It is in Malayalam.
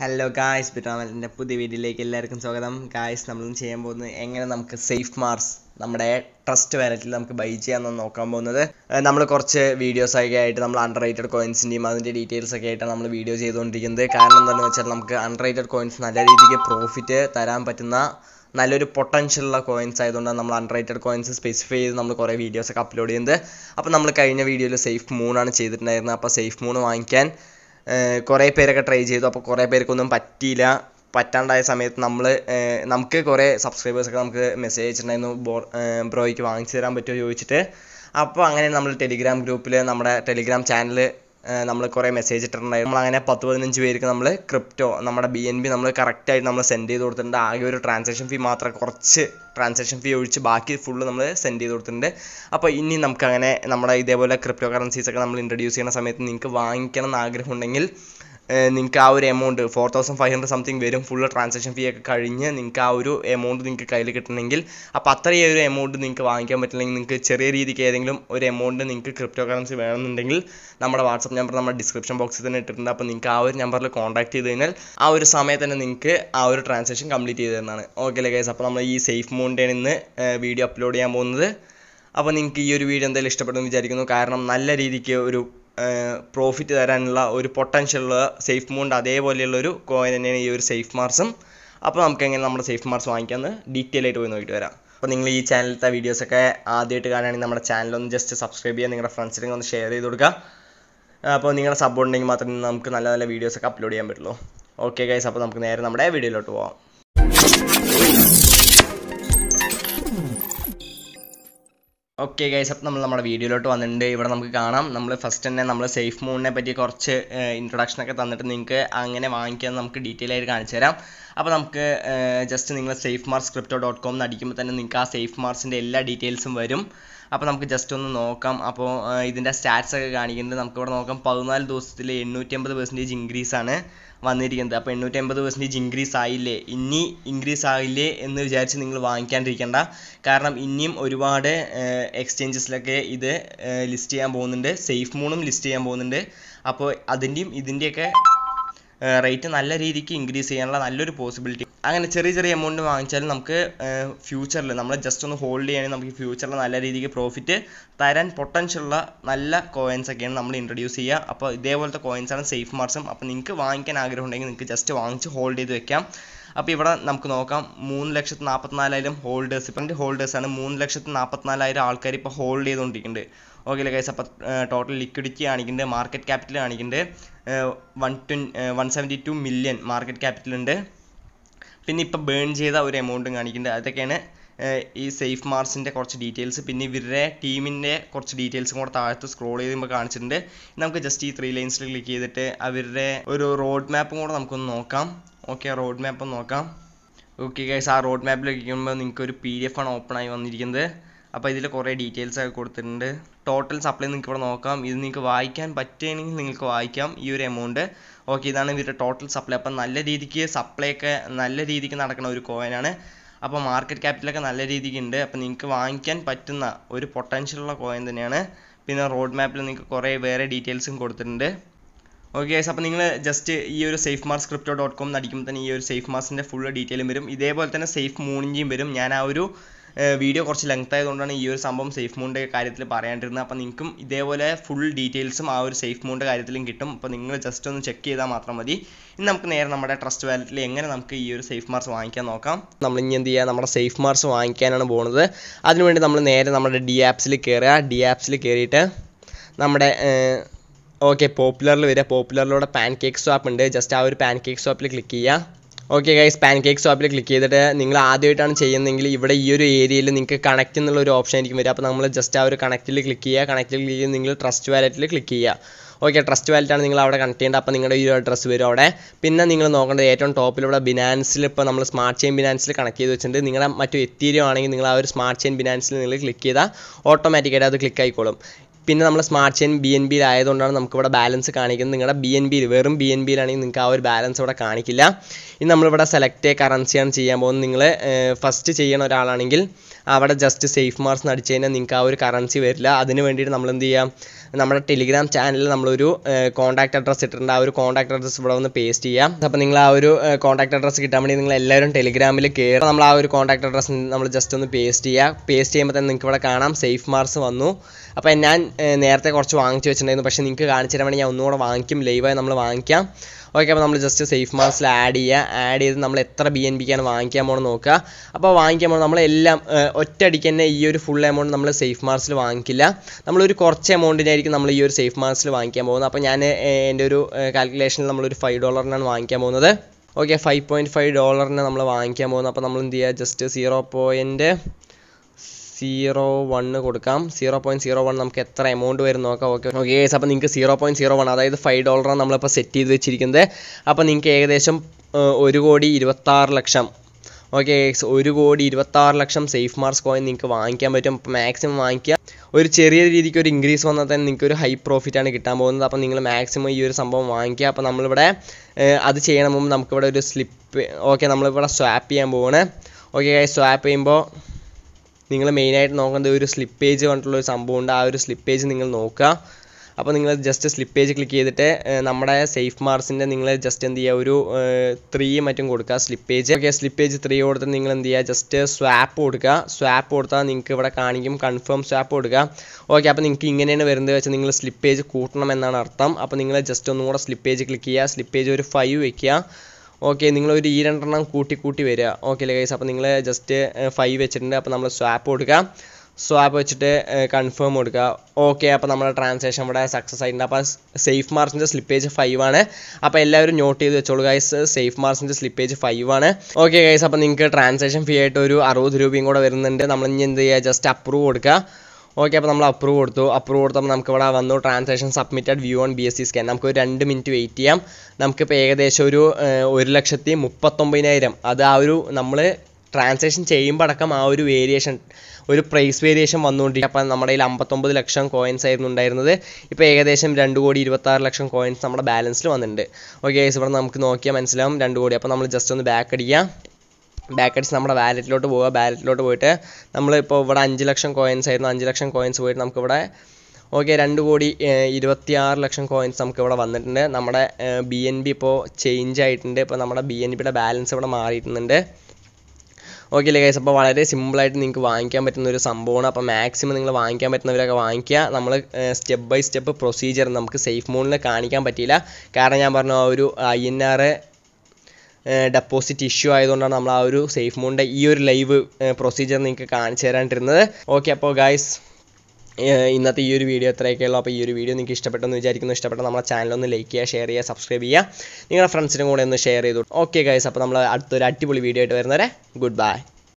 ഹലോ ഗായ്സ് ബിറ്റാമലിൻ്റെ പുതിയ വീഡിയോയിലേക്ക് എല്ലാവർക്കും സ്വാഗതം ഗായ്സ് നമ്മൾ ചെയ്യാൻ പോകുന്നത് എങ്ങനെ നമുക്ക് സേഫ് മാർസ് നമ്മുടെ ട്രസ്റ്റ് വാലറ്റിൽ നമുക്ക് ബൈ ചെയ്യാമെന്നാണ് നോക്കാൻ പോകുന്നത് നമ്മൾ കുറച്ച് വീഡിയോസ് ഒക്കെ ആയിട്ട് നമ്മൾ അണ്ടർ റേറ്റഡ് കോയിൻസിൻ്റെയും അതിൻ്റെ ഡീറ്റെയിൽസ് ഒക്കെ ആയിട്ടാണ് നമ്മൾ വീഡിയോ ചെയ്തുകൊണ്ടിരിക്കുന്നത് കാരണം എന്താണെന്ന് വെച്ചാൽ നമുക്ക് അണ്ടർ റേറ്റഡ് കോയിൻസ് നല്ല രീതിക്ക് പ്രോഫിറ്റ് തരാൻ പറ്റുന്ന നല്ലൊരു പൊട്ടൻഷ്യലുള്ള കോയിൻസ് ആയതുകൊണ്ടാണ് നമ്മൾ അൺറൈറ്റഡ് കോയിൻസ് സ്പെസിഫൈ ചെയ്ത് നമ്മൾ കുറേ വീഡിയോസൊക്കെ അപ്ലോഡ് ചെയ്യുന്നത് അപ്പോൾ നമ്മൾ കഴിഞ്ഞ വീഡിയോയിൽ സേഫ് മൂണാണ് ചെയ്തിട്ടുണ്ടായിരുന്നത് അപ്പോൾ സേഫ് മൂൺ വാങ്ങിക്കാൻ കുറേ പേരൊക്കെ ട്രൈ ചെയ്തു അപ്പോൾ കുറേ പേർക്കൊന്നും പറ്റിയില്ല പറ്റാണ്ടായ സമയത്ത് നമ്മൾ നമുക്ക് കുറേ സബ്സ്ക്രൈബേഴ്സൊക്കെ നമുക്ക് മെസ്സേജ് അയച്ചിട്ടുണ്ടായിരുന്നു ബോ ബ്രോയ്ക്ക് വാങ്ങിച്ചു തരാൻ പറ്റുമോ ചോദിച്ചിട്ട് അപ്പോൾ അങ്ങനെ നമ്മൾ ടെലിഗ്രാം ഗ്രൂപ്പിൽ നമ്മുടെ ടെലിഗ്രാം ചാനൽ നമ്മൾ കുറേ മെസ്സേജ് ഇട്ടിട്ടുണ്ടായിരുന്നു അങ്ങനെ പത്ത് പതിനഞ്ച് പേർക്ക് നമ്മൾ ക്രിപ്റ്റോ നമ്മുടെ ബി എൻ ബി നമ്മൾ കറക്റ്റായിട്ട് നമ്മൾ സെൻഡ് ചെയ്ത് കൊടുത്തിട്ടുണ്ട് ആകെ ഒരു ട്രാൻസാക്ഷൻ ഫീ മാത്രം കുറച്ച് ട്രാൻസാക്ഷൻ ഫീ ഒഴിച്ച് ബാക്കി ഫുള്ള് നമ്മൾ സെൻഡ് ചെയ്ത് കൊടുത്തിട്ടുണ്ട് അപ്പോൾ ഇനി നമുക്കങ്ങനെ നമ്മുടെ ഇതേപോലെ ക്രിപ്റ്റോ കറൻസീസ് ഒക്കെ നമ്മൾ ഇൻട്രൊഡ്യൂസ് ചെയ്യുന്ന സമയത്ത് നിങ്ങൾക്ക് വാങ്ങിക്കണം എന്ന് ആഗ്രഹമുണ്ടെങ്കിൽ നിങ്ങൾക്ക് ആ ഒരു amount four thousand five hundred something വരും ഫുൾ ട്രാൻസാക്ഷൻ ഫീ ഒക്കെ കഴിഞ്ഞ് നിങ്ങൾക്ക് ആ ഒരു എമൗണ്ട് നിങ്ങൾക്ക് കയ്യിൽ കിട്ടണമെങ്കിൽ അപ്പോൾ അത്രയും ഒരു എമൗണ്ട് നിങ്ങൾക്ക് വാങ്ങിക്കാൻ പറ്റില്ലെങ്കിൽ നിങ്ങൾക്ക് ചെറിയ രീതിക്ക് ഏതെങ്കിലും ഒരു എമൗണ്ട് നിങ്ങൾക്ക് ക്രിപ്റ്റോ കറൻസി വേണമെന്നുണ്ടെങ്കിൽ നമ്മുടെ വാട്സപ്പ് നമ്പർ നമ്മുടെ ഡിസ്ക്രിപ്ഷൻ ബോക്സിൽ തന്നെ ഇട്ടിട്ടുണ്ട് അപ്പോൾ നിങ്ങൾക്ക് ആ ഒരു നമ്പറിൽ കോൺടാക്ട് ചെയ്ത് കഴിഞ്ഞാൽ ആ ഒരു സമയത്ത് തന്നെ നിങ്ങൾക്ക് ആ ഒരു ട്രാൻസാക്ഷൻ കംപ്ലീറ്റ് ചെയ്ത് തരുന്നതാണ് ഓക്കെ അല്ലേ ഗൈസ് അപ്പോൾ നമ്മൾ ഈ സേഫ് മൂണ്ടിൽ നിന്ന് വീഡിയോ അപ്ലോഡ് ചെയ്യാൻ പോകുന്നത് അപ്പോൾ നിങ്ങൾക്ക് ഈ ഒരു വീഡിയോ എന്തായാലും ഇഷ്ടപ്പെടുമെന്ന് വിചാരിക്കുന്നു കാരണം നല്ല രീതിക്ക് ഒരു പ്രോഫിറ്റ് തരാനുള്ള ഒരു പൊട്ടൻഷ്യലുള്ള സേഫ് മൂണ്ട് അതേപോലെയുള്ള ഒരു കോയിൻ തന്നെയാണ് ഈ ഒരു സേഫ് മാർസും അപ്പോൾ നമുക്ക് എങ്ങനെ നമ്മുടെ സേഫ് മാർസ് വാങ്ങിക്കാമെന്ന് ഡീറ്റെയിൽ ആയിട്ട് പോയി നോക്കിയിട്ട് വരാം അപ്പോൾ നിങ്ങൾ ഈ ചാനലിലത്തെ വീഡിയോസൊക്കെ ആദ്യമായിട്ട് കാണുകയാണെങ്കിൽ നമ്മുടെ ചാനലൊന്ന് ജസ്റ്റ് സബ്സ്ക്രൈബ് ചെയ്യുക നിങ്ങളുടെ ഫ്രണ്ട്സിനെ ഒന്ന് ഷെയർ ചെയ്ത് കൊടുക്കുക അപ്പോൾ നിങ്ങളുടെ സപ്പോർട്ട് ഉണ്ടെങ്കിൽ മാത്രമേ നമുക്ക് നല്ല നല്ല വീഡിയോസൊക്കെ അപ്ലോഡ് ചെയ്യാൻ പറ്റുള്ളൂ ഓക്കെ ഗൈസ് അപ്പോൾ നമുക്ക് നേരെ നമ്മുടെ വീഡിയോയിലോട്ട് പോകാം ഓക്കെ ഗൈസ് അപ്പം നമ്മൾ നമ്മുടെ വീഡിയോയിലോട്ട് വന്നിട്ടുണ്ട് ഇവിടെ നമുക്ക് കാണാം നമ്മൾ ഫസ്റ്റ് തന്നെ നമ്മൾ സേഫ് മൂണിനെ പറ്റി കുറച്ച് ഇൻട്രൊഡക്ഷൻ ഒക്കെ തന്നിട്ട് നിങ്ങൾക്ക് അങ്ങനെ വാങ്ങിക്കാൻ നമുക്ക് ഡീറ്റെയിൽ ആയിട്ട് കാണിച്ചു തരാം അപ്പോൾ നമുക്ക് ജസ്റ്റ് നിങ്ങൾ safe Mars crypto dot com എന്ന് അടിക്കുമ്പോൾ തന്നെ നിങ്ങൾക്ക് ആ സേഫ് മാർസിൻ്റെ എല്ലാ ഡീറ്റെയിൽസും വരും അപ്പോൾ നമുക്ക് ജസ്റ്റ് ഒന്ന് നോക്കാം അപ്പോൾ ഇതിൻ്റെ സ്റ്റാറ്റ്സ് ഒക്കെ കാണിക്കുന്നത് നമുക്കിവിടെ നോക്കാം പതിനാല് ദിവസത്തിൽ എണ്ണൂറ്റി അമ്പത് പെർസെൻറ്റേജ് ഇൻക്രീസ് ആണ് വന്നിരിക്കുന്നത് അപ്പോൾ എണ്ണൂറ്റി അമ്പത് പെർസെൻറ്റേജ് ഇൻക്രീസ് ആയില്ലേ ഇനി ഇൻക്രീസ് ആയില്ലേ എന്ന് വിചാരിച്ച് നിങ്ങൾ വാങ്ങിക്കാണ്ടിരിക്കേണ്ട കാരണം ഇനിയും ഒരുപാട് എക്സ്ചേഞ്ചസിലൊക്കെ ഇത് ലിസ്റ്റ് ചെയ്യാൻ പോകുന്നുണ്ട് സേഫ് മൂണും ലിസ്റ്റ് ചെയ്യാൻ പോകുന്നുണ്ട് അപ്പോൾ അതിൻ്റെയും ഇതിൻ്റെയൊക്കെ റേറ്റ് നല്ല രീതിക്ക് ഇൻക്രീസ് ചെയ്യാനുള്ള നല്ലൊരു പോസിബിലിറ്റി അങ്ങനെ ചെറിയ ചെറിയ എമൗണ്ട് വാങ്ങിച്ചാലും നമുക്ക് ഫ്യൂച്ചറിൽ നമ്മൾ ജസ്റ്റ് ഒന്ന് ഹോൾഡ് ചെയ്യുകയാണെങ്കിൽ നമുക്ക് ഫ്യൂച്ചറിൽ നല്ല രീതിക്ക് പ്രോഫിറ്റ് തരാൻ പൊട്ടൻഷ്യലുള്ള നല്ല കോയിൻസ് ഒക്കെയാണ് നമ്മൾ ഇൻട്രൊഡ്യൂസ് ചെയ്യുക അപ്പോൾ ഇതേപോലത്തെ കോയിൻസ് ആണ് സേഫ് മാർസും അപ്പോൾ നിങ്ങൾക്ക് വാങ്ങിക്കാൻ ആഗ്രഹം ഉണ്ടെങ്കിൽ നിങ്ങൾക്ക് ജസ്റ്റ് വാങ്ങിച്ച് ഹോൾഡ് ചെയ്ത് വെക്കാം അപ്പോൾ ഇവിടെ നമുക്ക് നോക്കാം മൂന്ന് ലക്ഷത്തി നാൽപ്പത്തിനാലായിരം ഹോൾഡേഴ്സ് ഇപ്പം ഹോൾഡേഴ്സാണ് മൂന്ന് ലക്ഷത്തി നാൽപ്പത്തിനാലായിരം ആൾക്കാർ ഇപ്പോൾ ഹോൾഡ് ചെയ്തുകൊണ്ടിരിക്കുന്നുണ്ട് ഓക്കെ ഗൈസ് അപ്പോൾ ടോട്ടൽ ലിക്വിഡിറ്റി കാണിക്കുന്നുണ്ട് മാർക്കറ്റ് ക്യാപിറ്റൽ കാണിക്കുന്നുണ്ട് one twenty one seventy two million market capital ഉണ്ട് പിന്നെ ഇപ്പം ബേൺ ചെയ്ത ഒരു എമൗണ്ടും കാണിക്കുന്നുണ്ട് അതൊക്കെയാണ് ഈ സേഫ് മാർസിൻ്റെ കുറച്ച് ഡീറ്റെയിൽസ് പിന്നെ ഇവരുടെ ടീമിൻ്റെ കുറച്ച് ഡീറ്റെയിൽസും കൂടെ താഴത്ത് സ്ക്രോൾ ചെയ്യുമ്പോൾ കാണിച്ചിട്ടുണ്ട് നമുക്ക് ജസ്റ്റ് ഈ ത്രീ ലൈൻസിൽ ക്ലിക്ക് ചെയ്തിട്ട് അവരുടെ ഒരു റോഡ് മാപ്പും കൂടെ നമുക്കൊന്ന് നോക്കാം ഓക്കെ റോഡ് മാപ്പ് നോക്കാം ഓക്കെ ഗൈസ് ആ റോഡ് മാപ്പിൽ ക്ലിക്ക് ചെയ്യുമ്പോൾ നിങ്ങൾക്ക് ഒരു പി ഡി എഫ് ആണ് ഓപ്പൺ ആയി വന്നിരിക്കുന്നത് അപ്പോൾ ഇതിൽ കുറേ ഡീറ്റെയിൽസ് ഒക്കെ കൊടുത്തിട്ടുണ്ട് ടോട്ടൽ സപ്ലൈ നിങ്ങൾക്ക് ഇവിടെ നോക്കാം ഇത് നിങ്ങൾക്ക് വായിക്കാൻ പറ്റുകയാണെങ്കിൽ നിങ്ങൾക്ക് വായിക്കാം ഈ ഒരു എമൗണ്ട് ഓക്കെ ഇതാണ് ഇവരുടെ ടോട്ടൽ സപ്ലൈ അപ്പം നല്ല രീതിക്ക് സപ്ലൈ ഒക്കെ നല്ല രീതിക്ക് നടക്കുന്ന ഒരു കോയിനാണ് അപ്പോൾ മാർക്കറ്റ് ക്യാപിറ്റലൊക്കെ നല്ല രീതിക്ക് ഉണ്ട് അപ്പോൾ നിങ്ങൾക്ക് വാങ്ങിക്കാൻ പറ്റുന്ന ഒരു പൊട്ടൻഷ്യലുള്ള കോയിൻ തന്നെയാണ് പിന്നെ റോഡ് മാപ്പിൽ നിങ്ങൾക്ക് കുറേ വേറെ ഡീറ്റെയിൽസും കൊടുത്തിട്ടുണ്ട് ഓക്കെ ഗൈസ് അപ്പോൾ നിങ്ങൾ ജസ്റ്റ് ഈ ഒരു safe Mars crypto dot com എന്ന് തന്നെ ഈ ഒരു സേഫ് മാർസിൻ്റെ ഫുൾ ഡീറ്റെയിലും വരും ഇതേപോലെ തന്നെ സേഫ് മൂണിൻ്റെയും വരും ഞാൻ ആ ഒരു വീഡിയോ കുറച്ച് ലെങ്ത് ആയതുകൊണ്ടാണ് ഈ ഒരു സംഭവം സേഫ് മൂണിൻ്റെ കാര്യത്തിൽ പറയാണ്ടിരുന്നത് അപ്പോൾ നിങ്ങൾക്കും ഇതേപോലെ ഫുൾ ഡീറ്റെയിൽസും ആ ഒരു സേഫ് മൂണിൻ്റെ കാര്യത്തിലും കിട്ടും അപ്പോൾ നിങ്ങൾ ജസ്റ്റ് ഒന്ന് ചെക്ക് ചെയ്താൽ മാത്രം മതി ഇനി നമുക്ക് നേരെ നമ്മുടെ ട്രസ്റ്റ് വാലറ്റിൽ എങ്ങനെ നമുക്ക് ഈ ഒരു സേഫ് മാർക്സ് വാങ്ങിക്കാൻ നോക്കാം നമ്മൾ ഇനി എന്ത് ചെയ്യുക നമ്മുടെ സേഫ് മാർക്സ് വാങ്ങിക്കാനാണ് പോകുന്നത് അതിനുവേണ്ടി നമ്മൾ നേരെ നമ്മുടെ ഡി ആപ്സിൽ കയറുക ഡി ആപ്സിൽ കയറിയിട്ട് നമ്മുടെ ഓക്കെ പോപ്പുലറിൽ വരിക പോപ്പുലറിലൂടെ പാൻ കേക്ക് സ്വാപ്പ് ഉണ്ട് ജസ്റ്റ് ആ ഒരു പാൻ കേക്ക് സ്വാപ്പിൽ ക്ലിക്ക് ചെയ്യുക ഓക്കെ ഗൈസ് പാൻ കേക്ക് സ്വാപ്പിൽ ക്ലിക്ക് ചെയ്തിട്ട് നിങ്ങൾ ആദ്യമായിട്ടാണ് ചെയ്യുന്നതെങ്കിൽ ഇവിടെ ഈ ഒരു ഏരിയയിൽ നിങ്ങൾക്ക് കണക്റ്റ് എന്നുള്ള ഒരു ഓപ്ഷൻ ആയിരിക്കും വരിക അപ്പോൾ നമ്മൾ ജസ്റ്റ് ആ ഒരു കണക്റ്റിൽ ക്ലിക്ക് ചെയ്യുക കണക്റ്റിൽ ക്ലിക്ക് ചെയ്ത് നിങ്ങൾ ട്രസ്റ്റ് വാലറ്റിൽ ക്ലിക്ക് ചെയ്യുക ഓക്കെ ട്രസ്റ്റ് വാലറ്റാണ് നിങ്ങൾ അവിടെ കണക്ട് ചെയ്യേണ്ടത് അപ്പോൾ നിങ്ങളുടെ ഈ ഒരു അഡ്രസ്സ് വരും അവിടെ പിന്നെ നിങ്ങൾ നോക്കേണ്ടത് ഏറ്റവും ടോപ്പിൽ ഇവിടെ ബിനാൻസിൽ ഇപ്പോൾ നമ്മൾ സ്മാർട്ട് ചെയിൻ ബിനാൻസിൽ കണക്ട് ചെയ്ത് വെച്ചിട്ടുണ്ട് നിങ്ങളുടെ മറ്റു എത്തീരിയം ആണെങ്കിൽ നിങ്ങൾ ആ ഒരു സ്മാർട്ട് ചെയിൻ ബിനാൻസിൽ നിങ്ങൾ ക്ലിക്ക് ചെയ്താൽ ഓട്ടോമാറ്റിക്കായിട്ട് അത് ക്ലിക്ക് ആയിക്കോളും പിന്നെ നമ്മൾ സ്മാർട്ട് ചെയിൻ ബി എൻ ബിയിലായതുകൊണ്ടാണ് നമുക്കിവിടെ ബാലൻസ് കാണിക്കുന്നത് നിങ്ങളുടെ ബി എൻ ബിയിൽ വെറും ബി എൻ ബിയിലാണെങ്കിൽ നിങ്ങൾക്ക് ആ ഒരു ബാലൻസ് ഇവിടെ കാണിക്കില്ല ഇനി നമ്മളിവിടെ സെലക്ട് കറൻസിയാണ് ചെയ്യാൻ പോകുന്നത് നിങ്ങൾ ഫസ്റ്റ് ചെയ്യുന്ന ഒരാളാണെങ്കിൽ അവിടെ ജസ്റ്റ് സേഫ് മാർക്സ് അടിച്ചു കഴിഞ്ഞാൽ നിങ്ങൾക്ക് ആ ഒരു കറൻസി വരില്ല അതിന് വേണ്ടിയിട്ട് നമ്മൾ എന്ത് ചെയ്യാം നമ്മുടെ ടെലിഗ്രാം ചാനലിൽ നമ്മളൊരു കോൺടാക്ട് അഡ്രസ്സ് ഇട്ടിട്ടുണ്ട് ആ ഒരു കോൺടാക്ട് അഡ്രസ്സ് ഇവിടെ ഒന്ന് പേസ്റ്റ് ചെയ്യാം അപ്പോൾ നിങ്ങൾ ആ ഒരു കോൺടാക്ട് അഡ്രസ്സ് കിട്ടാൻ വേണ്ടി നിങ്ങൾ എല്ലാവരും ടെലിഗ്രാമിൽ കയറി നമ്മൾ ആ ഒരു കോൺടാക്ട് അഡ്രസ്സ് നമ്മൾ ജസ്റ്റ് ഒന്ന് പേസ്റ്റ് ചെയ്യുക പേസ്റ്റ് ചെയ്യുമ്പോൾ തന്നെ നിങ്ങൾക്ക് ഇവിടെ കാണാം സേഫ് മാർക്സ് വന്നു അപ്പോൾ ഞാൻ നേരത്തെ കുറച്ച് വാങ്ങിച്ചു വെച്ചിട്ടുണ്ടായിരുന്നു പക്ഷേ നിങ്ങൾക്ക് കാണിച്ചു തരാൻ വേണ്ടി ഞാൻ ഒന്നുകൂടെ വാങ്ങിക്കും ലൈവായി നമ്മൾ വാങ്ങിക്കാം ഓക്കെ അപ്പോൾ നമ്മൾ ജസ്റ്റ് സേഫ് മാസിൽ ആഡ് ചെയ്യുക ആഡ് ചെയ്ത് നമ്മൾ എത്ര ബി എൻ പിക്കാണ് വാങ്ങിക്കാൻ പോകണം നോക്കുക അപ്പോൾ വാങ്ങിക്കാൻ പോകണം നമ്മളെല്ലാം ഒറ്റയടിക്ക് തന്നെ ഈ ഒരു ഫുൾ എമൗണ്ട് നമ്മൾ സേഫ് മാർസിൽ വാങ്ങിക്കില്ല നമ്മളൊരു കുറച്ച് എമൗണ്ടിനായിരിക്കും നമ്മൾ ഈ ഒരു സേഫ് മാർസിൽ വാങ്ങിക്കാൻ പോകുന്നത് അപ്പോൾ ഞാൻ എൻ്റെ ഒരു കാൽക്കുലേഷനിൽ നമ്മളൊരു ഫൈവ് ഡോളറിനാണ് വാങ്ങിക്കാൻ പോകുന്നത് ഓക്കെ ഫൈവ് പോയിൻറ്റ് ഫൈവ് ഡോളറിന് നമ്മൾ വാങ്ങിക്കാൻ പോകുന്നത് അപ്പോൾ നമ്മൾ എന്ത് ചെയ്യുക just zero point zero one കൊടുക്കാം സീറോ പോയിൻറ്റ് സീറോ വൺ നമുക്ക് എത്ര എമൗണ്ട് വരും നോക്കാം ഓക്കെ ഓക്കെ അപ്പോൾ നിങ്ങൾക്ക് സീറോ പോയിൻറ്റ് സീറോ വൺ അതായത് ഫൈവ് ഡോളറാണ് നമ്മളിപ്പോൾ സെറ്റ് ചെയ്ത് വെച്ചിരിക്കുന്നത് അപ്പോൾ നിങ്ങൾക്ക് ഏകദേശം ഒരു കോടി ഇരുപത്താറ് ലക്ഷം ഓക്കെ ഒരു കോടി ഇരുപത്താറ് ലക്ഷം സേഫ് മാർക്സ് കോയിൻ നിങ്ങൾക്ക് വാങ്ങിക്കാൻ പറ്റും മാക്സിമം വാങ്ങിക്കുക ഒരു ചെറിയ രീതിക്ക് ഒരു ഇൻക്രീസ് വന്നാൽ തന്നെ നിങ്ങൾക്ക് ഒരു ഹൈ പ്രോഫിറ്റ് ആണ് കിട്ടാൻ പോകുന്നത് അപ്പോൾ നിങ്ങൾ മാക്സിമം ഈ ഒരു സംഭവം വാങ്ങിക്കുക അപ്പോൾ നമ്മളിവിടെ അത് ചെയ്യണ മുമ്പ് നമുക്കിവിടെ ഒരു സ്ലിപ്പ് ഓക്കെ നമ്മളിവിടെ സ്വാപ്പ് ചെയ്യാൻ പോവാണ് ഓക്കെ സ്വാപ്പ് ചെയ്യുമ്പോൾ നിങ്ങൾ മെയിനായിട്ട് നോക്കേണ്ട ഒരു സ്ലിപ്പേജ് പറഞ്ഞിട്ടുള്ള ഒരു സംഭവമുണ്ട് ആ ഒരു സ്ലിപ്പേജ് നിങ്ങൾ നോക്കുക അപ്പോൾ നിങ്ങൾ ജസ്റ്റ് സ്ലിപ്പേജ് ക്ലിക്ക് ചെയ്തിട്ട് നമ്മുടെ സേഫ് മാർക്സിൻ്റെ നിങ്ങൾ ജസ്റ്റ് എന്ത് ചെയ്യുക ഒരു ത്രീ മറ്റും കൊടുക്കുക സ്ലിപ്പേജ് ഓക്കെ സ്ലിപ്പേജ് ത്രീ കൊടുത്ത് നിങ്ങൾ എന്ത് ചെയ്യുക ജസ്റ്റ് സ്വാപ്പ് കൊടുക്കുക സ്വാപ്പ് കൊടുത്താൽ നിങ്ങൾക്ക് ഇവിടെ കാണിക്കും കൺഫേം സ്വാപ്പ് കൊടുക്കുക ഓക്കെ അപ്പോൾ നിങ്ങൾക്ക് ഇങ്ങനെയാണ് വരുന്നത് വെച്ചാൽ നിങ്ങൾ സ്ലിപ്പേജ് കൂട്ടണം എന്നാണ് അർത്ഥം അപ്പോൾ നിങ്ങൾ ജസ്റ്റ് ഒന്നും സ്ലിപ്പ് സ്ലിപ്പേജ് ക്ലിക്ക് ചെയ്യുക സ്ലിപ്പേജ് ഒരു ഫൈവ് വയ്ക്കുക ഓക്കെ ഒരു ഈ രണ്ടെണ്ണം കൂട്ടി കൂട്ടി വരിക ഓക്കെ അല്ലേ ഗൈസ് അപ്പോൾ നിങ്ങൾ ജസ്റ്റ് ഫൈവ് വെച്ചിട്ടുണ്ട് അപ്പോൾ നമ്മൾ സ്വാപ്പ് കൊടുക്കുക സ്വാപ്പ് വെച്ചിട്ട് കൺഫേം കൊടുക്കുക ഓക്കെ അപ്പോൾ നമ്മുടെ ട്രാൻസാക്ഷൻ ഇവിടെ സക്സസ് ആയിട്ടുണ്ട് അപ്പോൾ സേഫ് മാർക്സിൻ്റെ സ്ലിപ്പേജ് ഫൈവ് ആണ് അപ്പോൾ എല്ലാവരും നോട്ട് ചെയ്ത് വെച്ചോളൂ ഗൈസ് സേഫ് മാർക്സിൻ്റെ സ്ലിപ്പേജ് ഫൈവ് ആണ് ഓക്കെ ഗൈസ് അപ്പോൾ നിങ്ങൾക്ക് ട്രാൻസാക്ഷൻ ഫീ ആയിട്ട് ഒരു അറുപത് രൂപയും കൂടെ വരുന്നുണ്ട് നമ്മൾ ഇനി എന്ത് ചെയ്യുക ജസ്റ്റ് അപ്രൂവ് കൊടുക്കുക ഓക്കെ അപ്പോൾ നമ്മൾ അപ്രൂവ് കൊടുത്തു അപ്രൂവ് കൊടുത്തപ്പോൾ നമുക്ക് ഇവിടെ വന്നു transaction submitted view on B S C scan നമുക്ക് ഒരു രണ്ട് മിനിറ്റ് വെയിറ്റ് ചെയ്യാം നമുക്കിപ്പോൾ ഏകദേശം ഒരു ഒരു ലക്ഷത്തി മുപ്പത്തൊമ്പതിനായിരം അത് ആ ഒരു നമ്മൾ ട്രാൻസാക്ഷൻ ചെയ്യുമ്പോൾ അടക്കം ആ ഒരു വേരിയേഷൻ ഒരു പ്രൈസ് വേരിയേഷൻ വന്നുകൊണ്ടിരിക്കും അപ്പം നമ്മുടെ കയ്യിൽ അമ്പത്തൊമ്പത് ലക്ഷം കോയിൻസ് ആയിരുന്നു ഉണ്ടായിരുന്നത് ഇപ്പോൾ ഏകദേശം രണ്ട് കോടി ഇരുപത്താറ് ലക്ഷം കോയിൻസ് നമ്മുടെ ബാലൻസിൽ വന്നിട്ടുണ്ട് ഓക്കെ ഇവിടെ നമുക്ക് നോക്കിയാൽ മനസ്സിലാവും രണ്ട് കോടി അപ്പോൾ നമ്മൾ ജസ്റ്റ് ഒന്ന് ബാക്ക് അടിക്കാം ബാക്കറ്റ്സ് നമ്മുടെ വാലറ്റിലോട്ട് പോവുക ബാലറ്റിലോട്ട് പോയിട്ട് നമ്മളിപ്പോൾ ഇവിടെ അഞ്ച് ലക്ഷം കോയിൻസ് ആയിരുന്നു അഞ്ച് ലക്ഷം കോയിൻസ് പോയിട്ട് നമുക്കിവിടെ ഓക്കെ രണ്ട് കോടി ആറ് ലക്ഷം കോയിൻസ് നമുക്ക് ഇവിടെ വന്നിട്ടുണ്ട് നമ്മുടെ ബി എൻ ബി ഇപ്പോൾ ചേഞ്ച് ആയിട്ടുണ്ട് ഇപ്പോൾ നമ്മുടെ ബി എൻ ബിയുടെ ബാലൻസ് ഇവിടെ മാറിയിട്ടുണ്ട് ഓക്കെ അല്ലേ ഗൈസ് അപ്പോൾ വളരെ സിമ്പിളായിട്ട് നിങ്ങൾക്ക് വാങ്ങിക്കാൻ പറ്റുന്ന ഒരു സംഭവമാണ് അപ്പോൾ മാക്സിമം നിങ്ങൾ വാങ്ങിക്കാൻ പറ്റുന്നവരൊക്കെ വാങ്ങിക്കുക നമ്മൾ സ്റ്റെപ്പ് ബൈ സ്റ്റെപ്പ് പ്രൊസീജിയർ നമുക്ക് സേഫ് മോഡിൽ കാണിക്കാൻ പറ്റിയില്ല കാരണം ഞാൻ പറഞ്ഞു ആ ഒരു ഐ എൻ ഡെപ്പോസിറ്റ് ഇഷ്യൂ ആയതുകൊണ്ടാണ് നമ്മൾ ആ ഒരു സേഫ് മൂണിൻ്റെ ഈ ഒരു ലൈവ് പ്രൊസീജിയർ നിങ്ങൾക്ക് കാണിച്ചു തരാണ്ടിരുന്നത് ഓക്കെ അപ്പോൾ ഗായ്സ് ഇന്നത്തെ ഈ ഒരു വീഡിയോ ഉള്ളൂ അപ്പോൾ ഈ ഒരു വീഡിയോ നിങ്ങൾക്ക് ഇഷ്ടപ്പെട്ടെന്ന് വിചാരിക്കുന്നു ഇഷ്ടപ്പെട്ട നമ്മുടെ ചാനലൊന്ന് ലൈക്ക് ചെയ്യുക ഷെയർ ചെയ്യുക സബ്സ്ക്രൈബ് ചെയ്യുക നിങ്ങളുടെ ഫ്രണ്ട്സിനും കൂടെ ഒന്ന് ഷെയർ ചെയ്തു ഓക്കെ ഗായ്സ് അപ്പോൾ നമ്മൾ അടുത്തൊരു അടിപൊളി വീഡിയോ ആയിട്ട് വരുന്നവരെ ഗുഡ് ബൈ